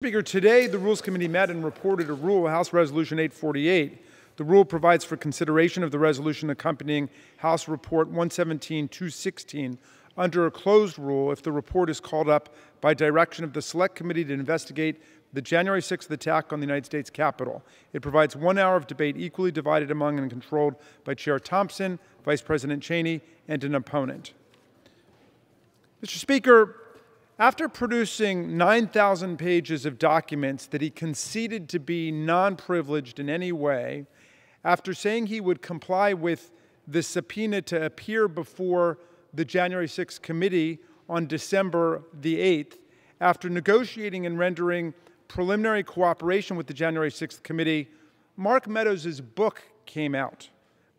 Speaker, today the Rules Committee met and reported a rule, House Resolution 848. The rule provides for consideration of the resolution accompanying House Report 117-216 under a closed rule if the report is called up by direction of the Select Committee to investigate the January 6th attack on the United States Capitol. It provides one hour of debate equally divided among and controlled by Chair Thompson, Vice President Cheney, and an opponent. Mr. Speaker, after producing 9,000 pages of documents that he conceded to be non privileged in any way, after saying he would comply with the subpoena to appear before the January 6th committee on December the 8th, after negotiating and rendering preliminary cooperation with the January 6th committee, Mark Meadows' book came out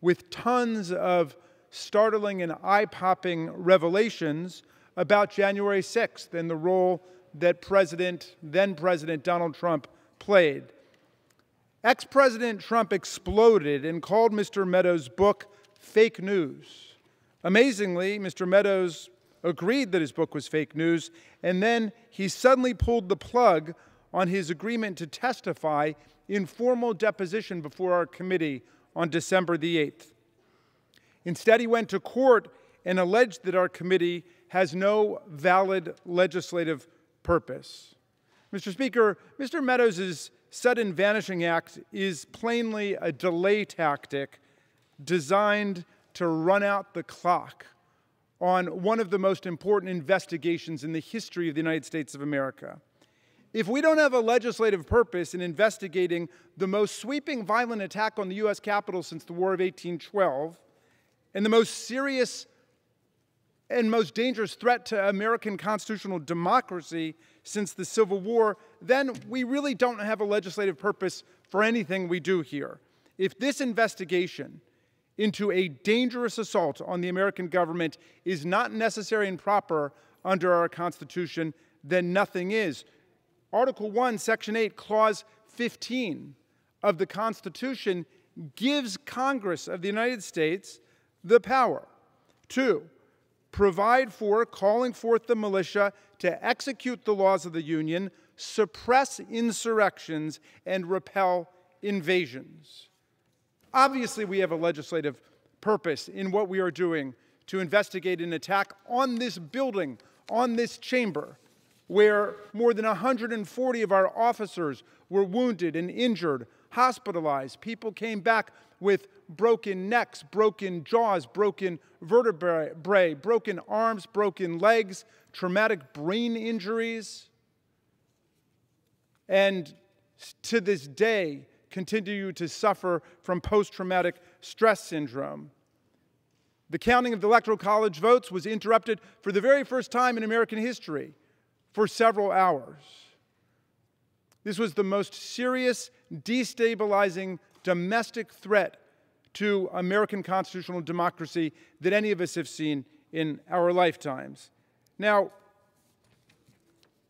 with tons of startling and eye popping revelations about January 6th and the role that President, then President Donald Trump played. Ex President Trump exploded and called Mr. Meadows' book fake news. Amazingly, Mr. Meadows agreed that his book was fake news, and then he suddenly pulled the plug on his agreement to testify in formal deposition before our committee on December the 8th. Instead, he went to court and alleged that our committee has no valid legislative purpose. Mr. Speaker, Mr. Meadows' sudden vanishing act is plainly a delay tactic designed to run out the clock on one of the most important investigations in the history of the United States of America. If we don't have a legislative purpose in investigating the most sweeping violent attack on the U.S. Capitol since the War of 1812 and the most serious and most dangerous threat to American constitutional democracy since the Civil War, then we really don't have a legislative purpose for anything we do here. If this investigation into a dangerous assault on the American government is not necessary and proper under our Constitution, then nothing is. Article 1, Section 8, Clause 15 of the Constitution gives Congress of the United States the power to provide for calling forth the militia to execute the laws of the Union, suppress insurrections, and repel invasions. Obviously, we have a legislative purpose in what we are doing to investigate an attack on this building, on this chamber, where more than 140 of our officers were wounded and injured hospitalized. People came back with broken necks, broken jaws, broken vertebrae, broken arms, broken legs, traumatic brain injuries. And to this day, continue to suffer from post traumatic stress syndrome. The counting of the Electoral College votes was interrupted for the very first time in American history for several hours. This was the most serious, destabilizing domestic threat to American constitutional democracy that any of us have seen in our lifetimes. Now,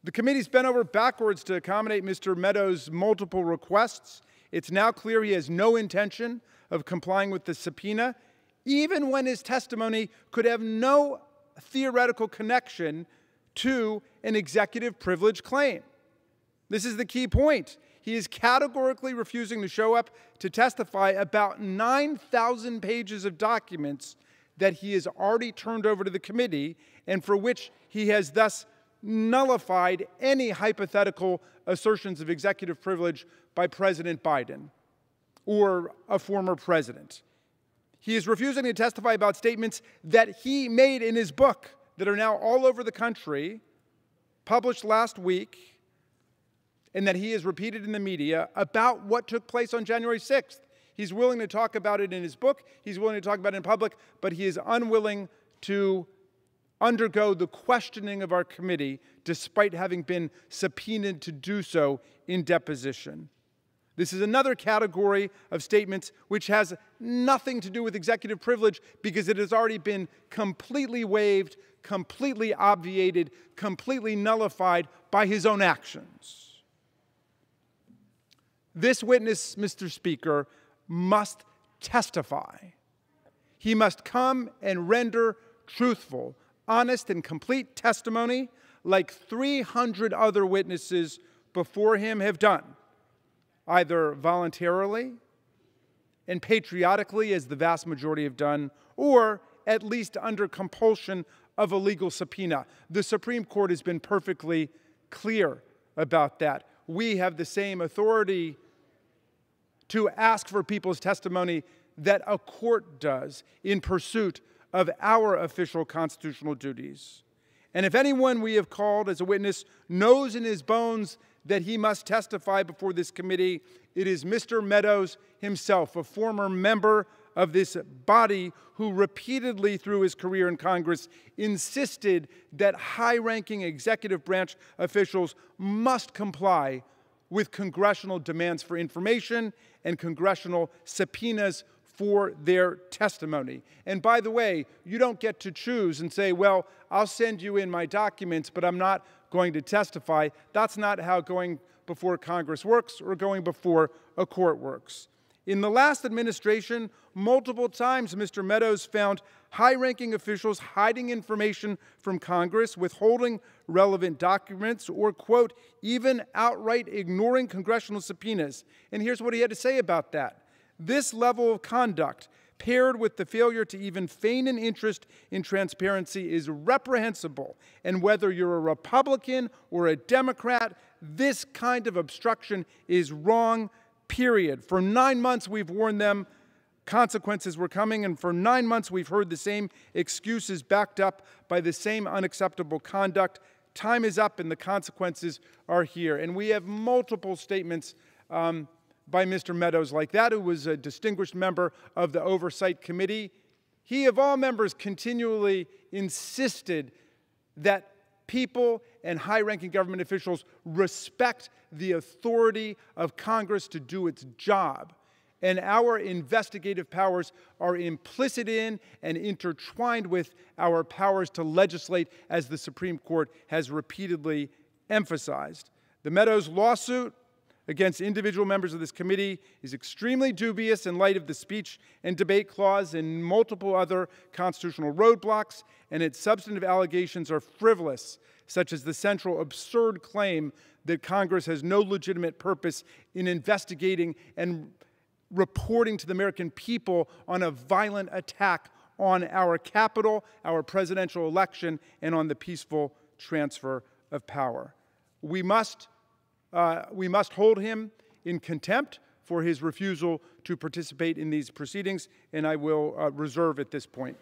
the committee's bent over backwards to accommodate Mr. Meadows' multiple requests. It's now clear he has no intention of complying with the subpoena, even when his testimony could have no theoretical connection to an executive privilege claim. This is the key point. He is categorically refusing to show up to testify about 9,000 pages of documents that he has already turned over to the committee and for which he has thus nullified any hypothetical assertions of executive privilege by President Biden or a former president. He is refusing to testify about statements that he made in his book that are now all over the country, published last week, and that he is repeated in the media about what took place on January 6th. He's willing to talk about it in his book, he's willing to talk about it in public, but he is unwilling to undergo the questioning of our committee despite having been subpoenaed to do so in deposition. This is another category of statements which has nothing to do with executive privilege because it has already been completely waived, completely obviated, completely nullified by his own actions. This witness, Mr. Speaker, must testify. He must come and render truthful, honest, and complete testimony like 300 other witnesses before him have done, either voluntarily and patriotically, as the vast majority have done, or at least under compulsion of a legal subpoena. The Supreme Court has been perfectly clear about that. We have the same authority to ask for people's testimony that a court does in pursuit of our official constitutional duties. And if anyone we have called as a witness knows in his bones that he must testify before this committee, it is Mr. Meadows himself, a former member of this body who repeatedly, through his career in Congress, insisted that high ranking executive branch officials must comply with congressional demands for information and congressional subpoenas for their testimony. And by the way, you don't get to choose and say, well, I'll send you in my documents, but I'm not going to testify. That's not how going before Congress works or going before a court works. In the last administration, multiple times Mr. Meadows found high ranking officials hiding information from Congress, withholding relevant documents, or, quote, even outright ignoring congressional subpoenas. And here's what he had to say about that. This level of conduct, paired with the failure to even feign an interest in transparency, is reprehensible. And whether you're a Republican or a Democrat, this kind of obstruction is wrong, period. For nine months, we've warned them consequences were coming, and for nine months we've heard the same excuses backed up by the same unacceptable conduct. Time is up, and the consequences are here. And we have multiple statements um, by Mr. Meadows like that, who was a distinguished member of the Oversight Committee. He, of all members, continually insisted that people and high ranking government officials respect the authority of Congress to do its job and our investigative powers are implicit in and intertwined with our powers to legislate, as the Supreme Court has repeatedly emphasized. The Meadows lawsuit against individual members of this committee is extremely dubious in light of the speech and debate clause and multiple other constitutional roadblocks, and its substantive allegations are frivolous, such as the central absurd claim that Congress has no legitimate purpose in investigating and reporting to the American people on a violent attack on our capital, our presidential election, and on the peaceful transfer of power. We must, uh, we must hold him in contempt for his refusal to participate in these proceedings, and I will uh, reserve at this point.